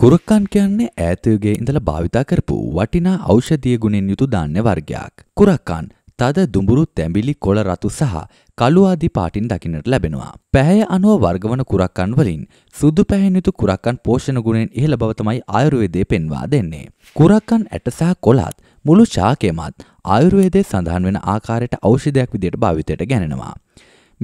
කුරක්කන් කියන්නේ ඈතයුගේ ඉඳලා භාවිතා කරපු වටිනා ඖෂධීය ගුණෙන් යුතු ධාන්‍ය වර්ගයක්. කුරක්කන් තද දුඹුරු තැඹිලි කොළ රතු සහ කළු ආදී පාටින් දකින්නට ලැබෙනවා. පැහැය අනුව වර්ගවන කුරක්කන් වලින් සුදු පැහැයෙන් යුතු කුරක්කන් පෝෂණ ගුණෙන් ඉහළ බව තමයි ආයුර්වේදයේ පෙන්වා දෙන්නේ. කුරක්කන් ඇට සහ කොළත් මුළු ශාකයමත් ආයුර්වේදයේ සඳහන් වෙන ආකාරයට ඖෂධයක් විදිහට භාවිතයට ගැනෙනවා.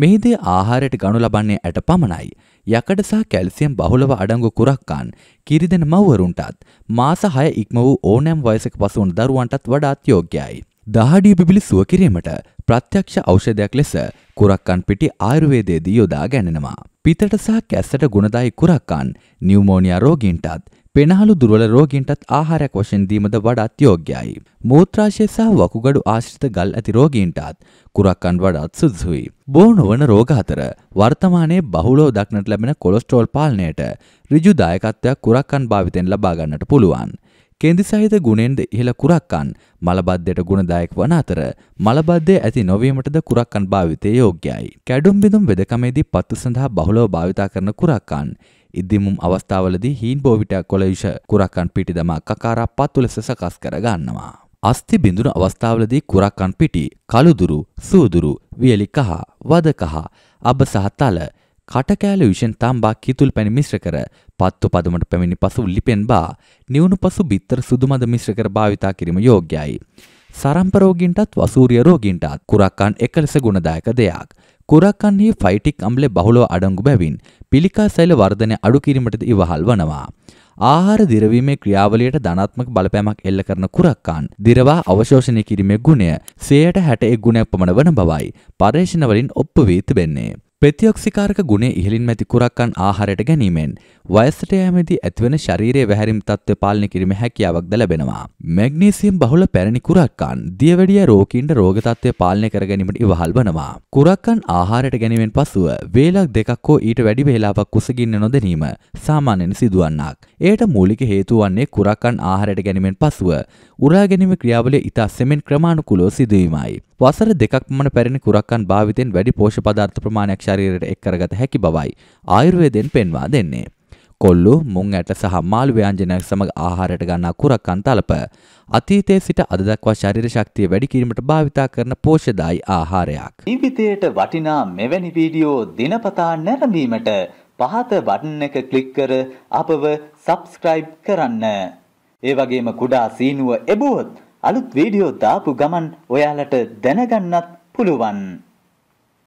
මෙහිදී ආහාරයට ගනු ලබන්නේ ඇට පමණයි. යකඩ සහ කැල්සියම් බහුලව අඩංගු කුරක්කාන් කිරිදෙන මව්වරුන්ටත් මාස 6 ඉක්ම වූ ඕනෑම වයසක පසු වන දරුවන්ටත් වඩාත් යෝග්‍යයි. දහඩිය බිබිලි සුව කිරීමට ප්‍රත්‍යක්ෂ ඖෂධයක් ලෙස කුරක්කන් පිටි ආයුර්වේදයේදී යොදා ගැනෙනවා. පිතට සහ කැස්සට ගුණදායි කුරක්කන් නිව්මෝනියා රෝගීන්ටත් පෙනහළු දුර්වල රෝගීන්ටත් ආහාරයක් වශයෙන් දීමද වඩාත් යෝග්‍යයි. මූත්‍රාශය සහ වකුගඩු ආශ්‍රිත ගල් ඇති රෝගීන්ටත් කුරක්කන් වඩාත් සුදුසුයි. බෝ නොවන රෝග අතර වර්තමානයේ බහුලව දක්නට ලැබෙන කොලෙස්ටරෝල් පාලනයට ඍජු දායකත්වයක් කුරක්කන් භාවිතෙන් ලබා ගන්නට පුළුවන්. කෙන්දි සහිත ගුණෙන්ද ඉහළ කුරක්කන් මලබද්ධයට ගුණදායක වන අතර මලබද්ධය ඇති නොවීමටද කුරක්කන් භාවිතය යෝග්‍යයි. කැඩුම් බිඳුම් වෙදකමේදී පත්තු සඳහා බහුලව භාවිතා කරන කුරක්කන් ඉදදිමුම් අවස්ථාවලදී හීන් බෝවිට කොලවිෂ කුරක්කන් පිටි දමා කකාරා පත්තු ලෙස සකස් කර ගන්නවා. අස්ති බිඳුන අවස්ථාවලදී කුරක්කන් පිටි කළුදුරු සූදුරු වියලි කහ වද කහ අබ සහ තල කටකෑල විෂෙන් තම්බා කිතුල් පැණි මිශ්‍ර කර පත්තු පදමට පැමිණි පසු ලිපෙන් බා නිවුණු පසු බිත්තර සුදුමද මිශ්‍ර කර භාවිතා කිරීම යෝග්‍යයි. සරම්පරෝගින්ටත් වසූරිය රෝගින්ටත් කුරක්කන් එකලෙස ගුණදායක දෙයක්. කුරක්කන්හි ෆයිටික් අම්ල බහුලව අඩංගු බැවින් පිළිකා සෛල වර්ධනය අඩු කිරීමටද ඉවහල් වනවා. ආහාර දිරවීමේ ක්‍රියාවලියට ධනාත්මක බලපෑමක් එල්ල කරන කුරක්කාන් දිරවා අවශෝෂණය කිරීමේ ගුණය 161 ගුණයක් පමණ වන බවයි පර්යේෂණ වලින් ඔප්පු වී තිබෙන්නේ. ප්‍රතිඔක්සිකාරක ගුණය ඉහළින් මැති කුරක්කන් ආහාරයට ගැනීමෙන් වයසට යෑමේදී ඇතිවන ශරීරයේ වැහැරීම් තත්ත්වය පාලනය කිරීමේ හැකියාවක්ද ලැබෙනවා. මැග්නීසියම් බහුල පැරණි කුරක්කන් දියවැඩිය රෝගීන්ට රෝග තත්ත්වය පාලනය කර ගැනීමට ඉවහල් වනවා. කුරක්කන් ආහාරයට ගැනීමෙන් පසුව වේලක් දෙකක් හෝ ඊට වැඩි වේලාවක් කුසගින්න නොදැනීම සාමාන්‍යයෙන් සිදුවන්නක්. එයට මූලික හේතුව වන්නේ කුරක්කන් ආහාරයට ගැනීමෙන් පසුව උරා ගැනීම ක්‍රියාවලිය ඉතා සෙමෙන් ක්‍රමානුකූලව සිදුවීමයි. වසර දෙකක් පමණ පැරණි කුරක්කන් භාවිතයෙන් වැඩි පෝෂ්‍ය පදාර්ථ ප්‍රමාණයක් ශරීරයට එක් කරගත හැකි බවයි ආයුර්වේදයෙන් පෙන්වා දෙන්නේ. කොල්ලු මුං ඇට සහ මාළු ව්‍යංජනයක් සමග ආහාරයට ගන්නා කුරක්කන් තලප අතීතයේ සිට අද දක්වා ශරීර ශක්තිය වැඩි කිරීමට භාවිතා කරන පෝෂදායි ආහාරයක්. ජීවිතයට වටිනා මෙවැනි වීඩියෝ දිනපතා නැරඹීමට පහත බටන් එක ක්ලික් කර අපව සබස්ක්‍රයිබ් කරන්න. ඒ වගේම කුඩා සීනුව එබුවොත් අලුත් වීඩියෝ දාපු ගමන් ඔයාලට දැනගන්නත් පුළුවන්.